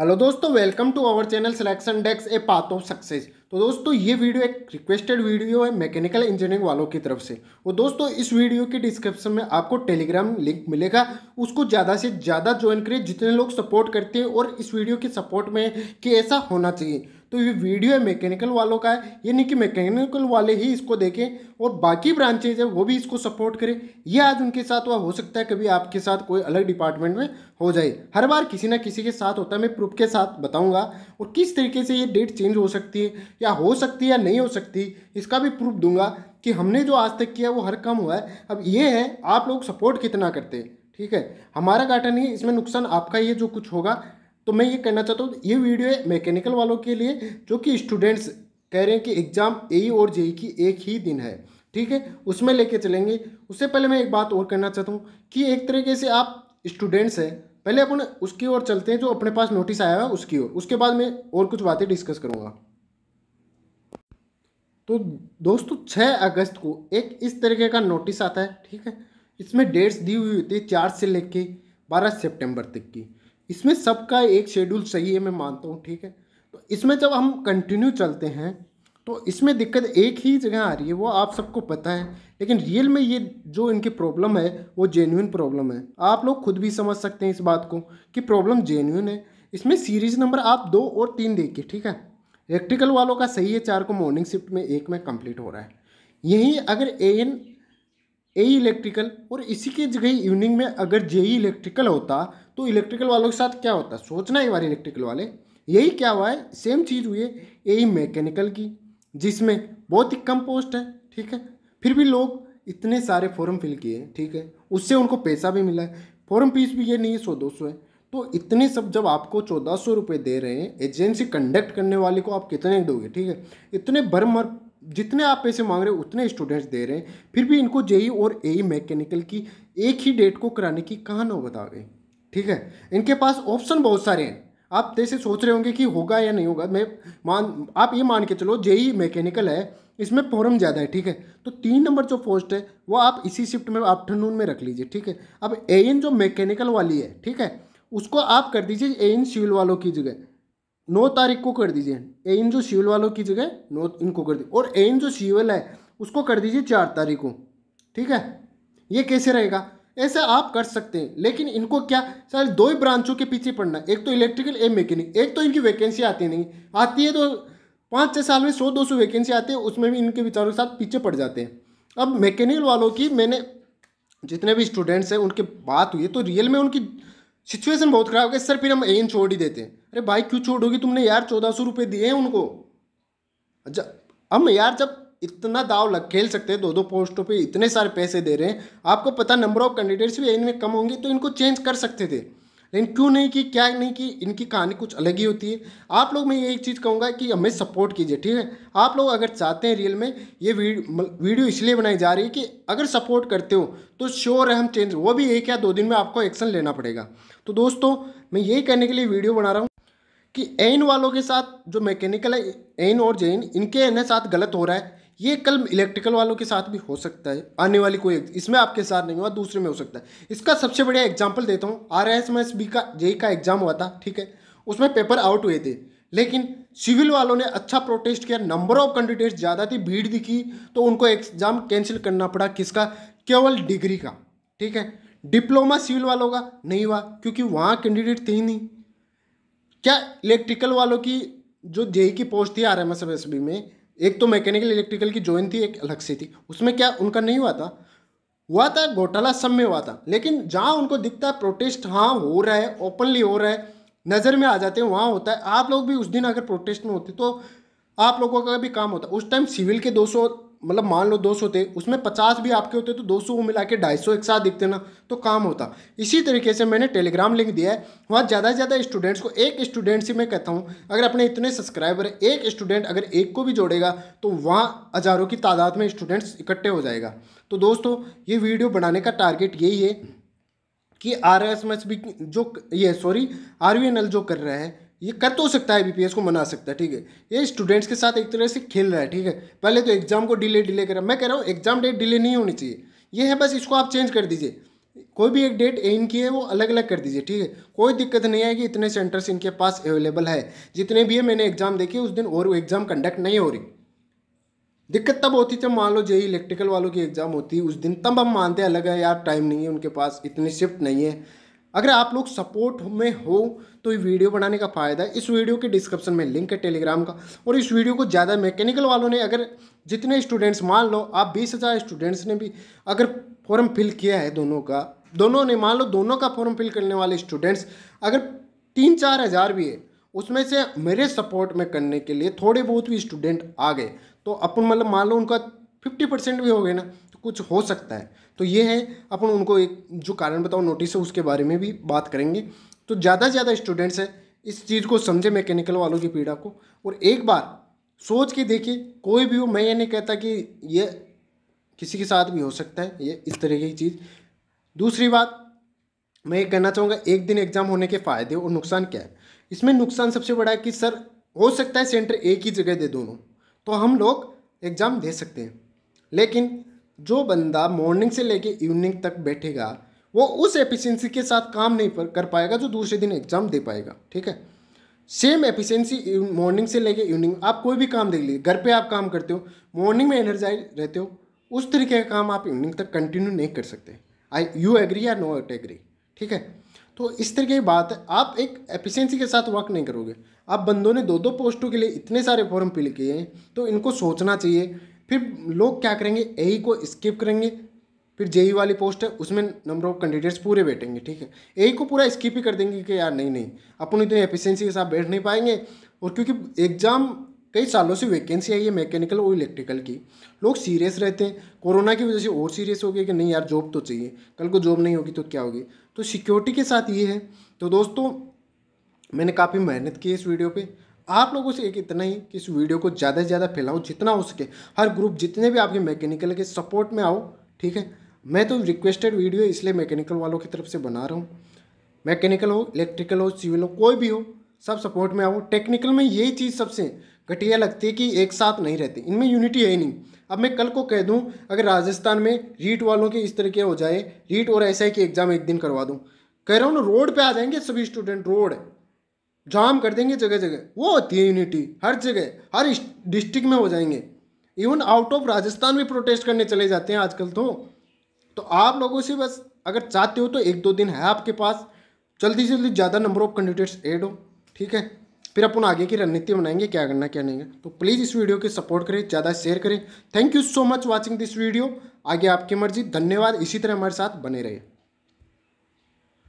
hello दोस्तों welcome to our channel selection desk a path of success तो दोस्तों ये वीडियो एक रिक्वेस्टेड वीडियो है मैकेनिकल इंजीनियरिंग वालों की तरफ से और तो दोस्तों इस वीडियो के डिस्क्रिप्शन में आपको टेलीग्राम लिंक मिलेगा उसको ज़्यादा से ज़्यादा ज्वाइन करिए जितने लोग सपोर्ट करते हैं और इस वीडियो की सपोर्ट में कि ऐसा होना चाहिए तो ये वीडियो है मैकेनिकल वालों का है यानी कि मैकेनिकल वाले ही इसको देखें और बाकी ब्रांचेज है वो भी इसको सपोर्ट करें ये आज उनके साथ हुआ हो सकता है कभी आपके साथ कोई अलग डिपार्टमेंट में हो जाए हर बार किसी ना किसी के साथ होता है मैं प्रूफ के साथ बताऊँगा और किस तरीके से ये डेट चेंज हो सकती है या हो सकती है या नहीं हो सकती इसका भी प्रूफ दूंगा कि हमने जो आज तक किया वो हर काम हुआ है अब ये है आप लोग सपोर्ट कितना करते ठीक है हमारा घाटा नहीं है इसमें नुकसान आपका ये जो कुछ होगा तो मैं ये कहना चाहता हूँ ये वीडियो है मैकेनिकल वालों के लिए जो कि स्टूडेंट्स कह रहे हैं कि एग्ज़ाम ए और जे की एक ही दिन है ठीक है उसमें लेके चलेंगे उससे पहले मैं एक बात और कहना चाहता हूँ कि एक तरीके से आप स्टूडेंट्स हैं पहले अपन उसकी ओर चलते हैं जो अपने पास नोटिस आया हुआ उसकी ओर उसके बाद मैं और कुछ बातें डिस्कस करूँगा तो दोस्तों छः अगस्त को एक इस तरीके का नोटिस आता है ठीक है इसमें डेट्स दी हुई होती है चार से लेके बारह सितंबर तक की इसमें सबका एक शेड्यूल सही है मैं मानता हूँ ठीक है तो इसमें जब हम कंटिन्यू चलते हैं तो इसमें दिक्कत एक ही जगह आ रही है वो आप सबको पता है लेकिन रियल में ये जो इनकी प्रॉब्लम है वो जेन्यून प्रॉब्लम है आप लोग खुद भी समझ सकते हैं इस बात को कि प्रॉब्लम जेन्यून है इसमें सीरीज नंबर आप दो और तीन देखिए ठीक है इलेक्ट्रिकल वालों का सही है चार को मॉर्निंग शिफ्ट में एक में कंप्लीट हो रहा है यहीं अगर A N A electrical e और इसी के जगह इवनिंग में अगर जे इलेक्ट्रिकल e होता तो इलेक्ट्रिकल वालों के साथ क्या होता सोचना एक बार इलेक्ट्रिकल वाले यही क्या हुआ है सेम चीज़ हुई है ए मैकेनिकल e की जिसमें बहुत ही कम पोस्ट है ठीक है फिर भी लोग इतने सारे फॉर्म फिल किए ठीक है उससे उनको पैसा भी मिला है फॉर्म फीस भी ये नहीं है सौ दो सौ है तो इतने सब जब आपको चौदह सौ रुपये दे रहे हैं एजेंसी कंडक्ट करने वाले को आप कितने दोगे ठीक है इतने भरमर जितने आप पैसे मांग रहे हो उतने स्टूडेंट्स दे रहे हैं फिर भी इनको जेई और ए मैकेनिकल की एक ही डेट को कराने की कहाँ नौ बता गई ठीक है इनके पास ऑप्शन बहुत सारे हैं आप जैसे सोच रहे होंगे कि होगा या नहीं होगा मैं मान आप ये मान के चलो जेई मैकेनिकल है इसमें फॉरम ज़्यादा है ठीक है तो तीन नंबर जो पोस्ट है वो आप इसी शिफ्ट में आफ्टरनून में रख लीजिए ठीक है अब ए जो मैकेनिकल वाली है ठीक है उसको आप कर दीजिए ए सिविल वालों की जगह नौ तारीख को कर दीजिए एन जो सिविल वालों की जगह नौ इनको कर दीजिए और एन जो सिविल है उसको कर दीजिए चार तारीख को ठीक है ये कैसे रहेगा ऐसे आप कर सकते हैं लेकिन इनको क्या सर दो ही ब्रांचों के पीछे पड़ना एक तो इलेक्ट्रिकल एक मैकेनिक एक तो इनकी वैकेंसी आती नहीं आती है तो पाँच छः साल में सौ दो सौ वैकेंसी आती है उसमें भी इनके विचारों के साथ पीछे पड़ जाते हैं अब मैकेनिकल वालों की मैंने जितने भी स्टूडेंट्स हैं उनके बात हुई तो रियल में उनकी सिचुएशन बहुत खराब हो गया सर फिर हम एन छोड़ ही देते हैं अरे भाई क्यों छोड़ोगे तुमने यार चौदह सौ रुपये दिए हैं उनको जब अच्छा, हम यार जब इतना दाव लग खेल सकते हैं दो दो पोस्टों पे इतने सारे पैसे दे रहे हैं आपको पता नंबर ऑफ कैंडिडेट्स भी एन में कम होंगे तो इनको चेंज कर सकते थे लेकिन क्यों नहीं की क्या नहीं की इनकी कहानी कुछ अलग ही होती है आप लोग मैं ये चीज़ कहूँगा कि हमें सपोर्ट कीजिए ठीक है आप लोग अगर चाहते हैं रियल में ये वीडियो इसलिए बनाई जा रही है कि अगर सपोर्ट करते हो तो श्योर है हम चेंज वो भी एक या दो दिन में आपको एक्शन लेना पड़ेगा तो दोस्तों मैं यही कहने के लिए वीडियो बना रहा हूँ कि एन वालों के साथ जो मैकेनिकल है एन और जैन इनके साथ गलत हो रहा है ये कल इलेक्ट्रिकल वालों के साथ भी हो सकता है आने वाली कोई इसमें आपके साथ नहीं हुआ दूसरे में हो सकता है इसका सबसे बढ़िया एग्जाम्पल देता हूँ R S M S B का जेई का एग्जाम हुआ था ठीक है उसमें पेपर आउट हुए थे लेकिन सिविल वालों ने अच्छा प्रोटेस्ट किया नंबर ऑफ कैंडिडेट्स ज़्यादा थी भीड़ दिखी तो उनको एग्ज़ाम कैंसिल करना पड़ा किसका केवल डिग्री का ठीक है डिप्लोमा सिविल वालों का नहीं हुआ क्योंकि वहाँ कैंडिडेट थे ही नहीं क्या इलेक्ट्रिकल वालों की जो जेई की पोस्ट थी R M S M S B में एक तो मैकेनिकल इलेक्ट्रिकल की ज्वाइन थी एक अलग से थी उसमें क्या उनका नहीं हुआ था हुआ था घोटाला सब में हुआ था लेकिन जहाँ उनको दिखता है प्रोटेस्ट हाँ हो रहा है ओपनली हो रहा है नज़र में आ जाते हैं वहाँ होता है आप लोग भी उस दिन अगर प्रोटेस्ट में होते तो आप लोगों का भी काम होता उस टाइम सिविल के दो मतलब मान लो दो सौ थे उसमें पचास भी आपके होते तो दो सौ वो मिला के ढाई सौ एक साथ दिखते ना तो काम होता इसी तरीके से मैंने टेलीग्राम लिंक दिया है वहाँ ज़्यादा से ज़्यादा स्टूडेंट्स को एक स्टूडेंट से मैं कहता हूँ अगर अपने इतने सब्सक्राइबर एक स्टूडेंट अगर एक को भी जोड़ेगा तो वहाँ हज़ारों की तादाद में स्टूडेंट्स इकट्ठे हो जाएगा तो दोस्तों ये वीडियो बनाने का टारगेट यही है कि R S M S B जो ये sorry R V N L जो कर रहा है ये कर तो सकता है बीपीएस को मना सकता है ठीक है ये स्टूडेंट्स के साथ एक तरह से खेल रहा है ठीक है पहले तो एग्जाम को डिले डिले कर रहा मैं कह रहा हूँ एग्जाम डेट डिले नहीं होनी चाहिए ये है बस इसको आप चेंज कर दीजिए कोई भी एक डेट इनकी है वो अलग अलग कर दीजिए ठीक है कोई दिक्कत नहीं आएगी इतने सेंटर्स इनके पास अवेलेबल है जितने भी है मैंने एग्जाम देखे उस दिन और एग्जाम कंडक्ट नहीं हो रही दिक्कत तब होती जब मान लो जे इलेक्ट्रिकल e वालों की एग्जाम होती उस दिन तब हम मानते हैं अलग है यार टाइम नहीं है उनके पास इतनी शिफ्ट नहीं है अगर आप लोग सपोर्ट में हो तो ये वीडियो बनाने का फ़ायदा है इस वीडियो के डिस्क्रिप्शन में लिंक है टेलीग्राम का और इस वीडियो को ज़्यादा मैकेनिकल वालों ने अगर जितने स्टूडेंट्स मान लो आप बीस हज़ार स्टूडेंट्स ने भी अगर फॉर्म फिल किया है दोनों का दोनों ने मान लो दोनों का फॉर्म फिल करने वाले स्टूडेंट्स अगर तीन चार हज़ार भी है उसमें से मेरे सपोर्ट में करने के लिए थोड़े बहुत भी स्टूडेंट आ गए तो अपन मतलब मान लो उनका फिफ्टी परसेंट भी हो गए ना कुछ हो सकता है तो ये है अपन उनको एक जो कारण बताओ नोटिस है उसके बारे में भी बात करेंगे तो ज़्यादा से ज़्यादा स्टूडेंट्स हैं इस चीज़ को समझे मैकेनिकल वालों की पीड़ा को और एक बार सोच के देखिए कोई भी हो मैं ये नहीं कहता कि ये किसी के साथ भी हो सकता है ये इस तरह की चीज़ दूसरी बात मैं ये कहना चाहूँगा एक दिन एग्ज़ाम होने के फ़ायदे और नुकसान क्या है इसमें नुकसान सबसे बड़ा है कि सर हो सकता है सेंटर एक ही जगह दे दोनों तो हम लोग एग्ज़ाम दे सकते हैं लेकिन जो बंदा मॉर्निंग से लेके इवनिंग तक बैठेगा वो उस एफिशिएंसी के साथ काम नहीं कर पाएगा जो दूसरे दिन एग्जाम दे पाएगा ठीक है सेम एफिशिएंसी मॉर्निंग से लेके इवनिंग आप कोई भी काम देख लीजिए घर पे आप काम करते हो मॉर्निंग में एनर्जाइज रहते हो उस तरीके का काम आप इवनिंग तक कंटिन्यू नहीं कर सकते आई यू एग्री या नो एट एग्री ठीक है तो इस तरीके की बात है आप एक एफिशिएंसी के साथ वर्क नहीं करोगे आप बंदों ने दो दो पोस्टों के लिए इतने सारे फॉर्म फिल किए हैं तो इनको सोचना चाहिए फिर लोग क्या करेंगे ए e को स्किप करेंगे फिर जेई e वाली पोस्ट है उसमें नंबर ऑफ कैंडिडेट्स पूरे बैठेंगे ठीक है ए e को पूरा स्किप ही कर देंगे कि यार नहीं नहीं अपन इतनी एफिशिएंसी के साथ बैठ नहीं पाएंगे और क्योंकि एग्ज़ाम कई सालों से वैकेंसी आई है मैकेनिकल और इलेक्ट्रिकल की लोग सीरियस रहते हैं कोरोना की वजह से और सीरियस हो गए कि नहीं यार जॉब तो चाहिए कल को जॉब नहीं होगी तो क्या होगी तो सिक्योरिटी के साथ ये है तो दोस्तों मैंने काफ़ी मेहनत की इस वीडियो पर आप लोगों से एक इतना ही कि इस वीडियो को ज़्यादा से ज़्यादा फैलाओ जितना हो सके हर ग्रुप जितने भी आपके मैकेनिकल के सपोर्ट में आओ ठीक है मैं तो रिक्वेस्टेड वीडियो इसलिए मैकेनिकल वालों की तरफ से बना रहा हूँ मैकेनिकल हो इलेक्ट्रिकल हो सिविल हो कोई भी हो सब सपोर्ट में आओ टेक्निकल में यही चीज़ सबसे घटिया लगती है कि एक साथ नहीं रहते इनमें यूनिटी है ही नहीं अब मैं कल को कह दूं अगर राजस्थान में रीट वालों के इस तरीके हो जाए रीट और ऐसा कि एग्ज़ाम एक दिन करवा दूँ कह रहा हूँ ना रोड पे आ जाएंगे सभी स्टूडेंट रोड जाम कर देंगे जगह जगह वो होती है यूनिटी हर जगह हर डिस्ट्रिक्ट में हो जाएंगे इवन आउट ऑफ राजस्थान भी प्रोटेस्ट करने चले जाते हैं आजकल तो तो आप लोगों से बस अगर चाहते हो तो एक दो दिन है आपके पास जल्दी से जल्दी ज़्यादा नंबर ऑफ कैंडिडेट्स एड हो ठीक है फिर अपन आगे की रणनीति बनाएंगे क्या करना क्या नहीं है तो प्लीज़ इस वीडियो के सपोर्ट करें ज़्यादा शेयर करें thank you so much watching this video आगे आपकी मर्जी धन्यवाद इसी तरह हमारे साथ बने रहे